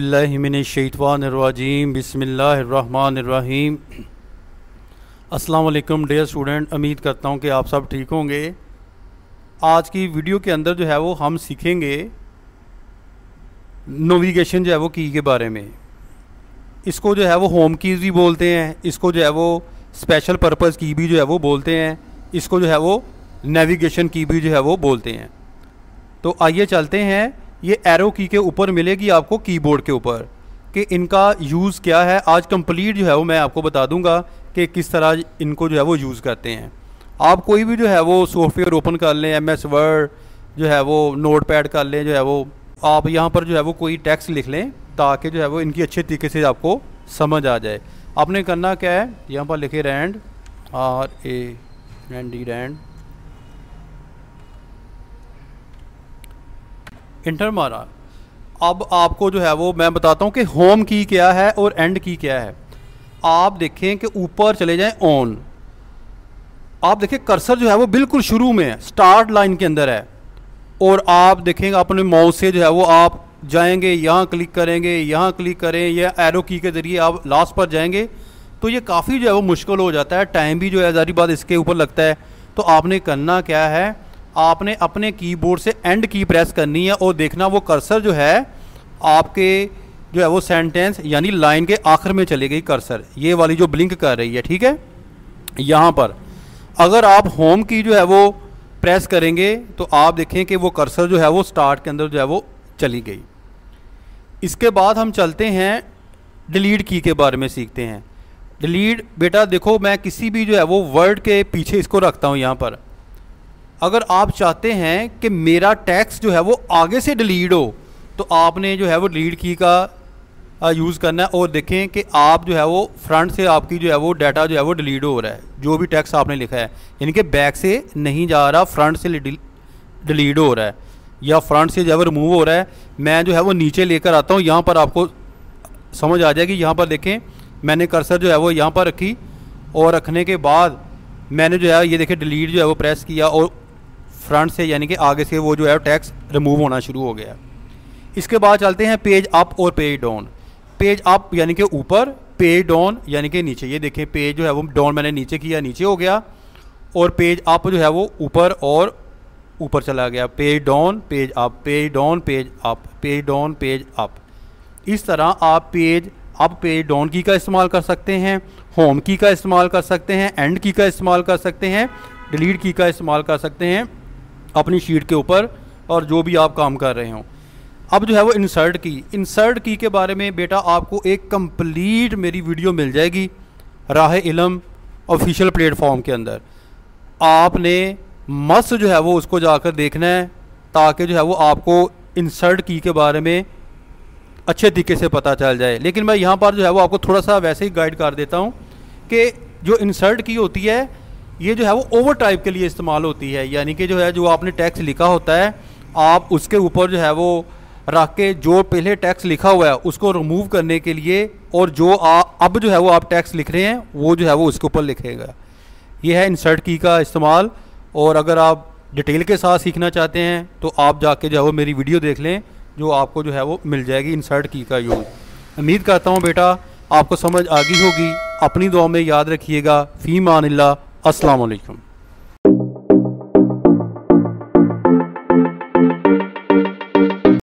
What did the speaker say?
अज़बिल्लिमिनशैतवानरवाजीम बसमीम अस्सलाम dear student उम्मीद करता हूँ कि आप सब ठीक होंगे आज की वीडियो के अंदर जो है वो हम सीखेंगे नोविगेशन जो है वो की के बारे में इसको जो है वो होम कीज़ भी बोलते हैं इसको जो है वो स्पेशल पर्पज़ की भी जो है वो बोलते हैं इसको जो है वो नेविगेशन की भी जो है वो बोलते हैं तो आइए चलते हैं ये एरो की के ऊपर मिलेगी आपको कीबोर्ड के ऊपर कि इनका यूज़ क्या है आज कंप्लीट जो है वो मैं आपको बता दूंगा कि किस तरह इनको जो है वो यूज़ करते हैं आप कोई भी जो है वो सॉफ्टवेयर ओपन कर लें एम एस वर्ड जो है वो नोट पैड कर लें जो है वो आप यहाँ पर जो है वो कोई टैक्स लिख लें ताकि जो है वो इनकी अच्छे तरीके से आपको समझ आ जाए आपने करना क्या है यहाँ पर लिखे rand R A N D rand enter मारा अब आपको जो है वो मैं बताता हूँ कि होम की क्या है और एंड की क्या है आप देखें कि ऊपर चले जाएं ऑन आप देखें कर्सर जो है वो बिल्कुल शुरू में है स्टार्ट लाइन के अंदर है और आप देखेंगे अपने माउस से जो है वो आप जाएंगे यहाँ क्लिक करेंगे यहाँ क्लिक करें या एरो की के ज़रिए आप लास्ट पर जाएंगे तो ये काफ़ी जो है वो मुश्किल हो जाता है टाइम भी जो है जारी बात इसके ऊपर लगता है तो आपने करना क्या है आपने अपने कीबोर्ड से एंड की प्रेस करनी है और देखना वो कर्सर जो है आपके जो है वो सेंटेंस यानी लाइन के आखिर में चली गई कर्सर ये वाली जो ब्लिंक कर रही है ठीक है यहाँ पर अगर आप होम की जो है वो प्रेस करेंगे तो आप देखें कि वो कर्सर जो है वो स्टार्ट के अंदर जो है वो चली गई इसके बाद हम चलते हैं डिलीट की के बारे में सीखते हैं डिलीट बेटा देखो मैं किसी भी जो है वो वर्ड के पीछे इसको रखता हूँ यहाँ पर अगर आप चाहते हैं कि मेरा टैक्स जो है वो आगे से डिलीट हो तो आपने जो है वो डिलीट की का यूज़ करना है और देखें कि आप जो है वो फ्रंट से आपकी जो है वो डाटा जो है वो डिलीट हो रहा है जो भी टैक्स आपने लिखा है यानी कि बैक से नहीं जा रहा फ्रंट से डिलीट हो रहा है या फ्रंट से जो है रिमूव हो रहा है मैं जो है वो नीचे लेकर आता हूँ यहाँ पर आपको समझ आ जाएगी यहाँ पर देखें मैंने कर्सर जो है वो यहाँ पर रखी और रखने के बाद मैंने जो है ये देखे डिलीट जो है वो प्रेस किया और फ्रंट से यानी कि आगे से वो जो है टैक्स रिमूव होना शुरू हो गया इसके बाद चलते हैं पेज अप और पेज डाउन पेज अप यानी कि ऊपर पेज डाउन यानी कि नीचे ये देखें पेज जो है वो डाउन मैंने नीचे किया नीचे हो गया और पेज अप जो है वो ऊपर और ऊपर चला गया page down page up page down page up page down page up इस तरह आप पेज अप पेज डाउन की का इस्तेमाल कर सकते हैं होम की का इस्तेमाल कर सकते हैं एंड की का इस्तेमाल कर सकते हैं डिलीट की का इस्तेमाल कर सकते हैं अपनी शीट के ऊपर और जो भी आप काम कर रहे हो अब जो है वो इंसर्ट की इंसर्ट की के बारे में बेटा आपको एक कंप्लीट मेरी वीडियो मिल जाएगी राह इलम ऑफिशियल प्लेटफॉर्म के अंदर आपने मस्त जो है वो उसको जाकर देखना है ताकि जो है वो आपको इंसर्ट की के बारे में अच्छे तरीके से पता चल जाए लेकिन मैं यहाँ पर जो है वो आपको थोड़ा सा वैसे ही गाइड कर देता हूँ कि जो इंसर्ट की होती है ये जो है वो ओवर टाइप के लिए इस्तेमाल होती है यानी कि जो है जो आपने टैक्स लिखा होता है आप उसके ऊपर जो है वो रख के जो पहले टैक्स लिखा हुआ है उसको रिमूव करने के लिए और जो आ, अब जो है वो आप टैक्स लिख रहे हैं वो जो है वो उसके ऊपर लिखेगा ये है इंसर्ट की का इस्तेमाल और अगर आप डिटेल के साथ सीखना चाहते हैं तो आप जाके जो है वो मेरी वीडियो देख लें जो आपको जो है वो मिल जाएगी इंसर्ट की का यूज़ उम्मीद करता हूँ बेटा आपको समझ आ गई होगी अपनी दुआ में याद रखिएगा फ़ी मान असलकम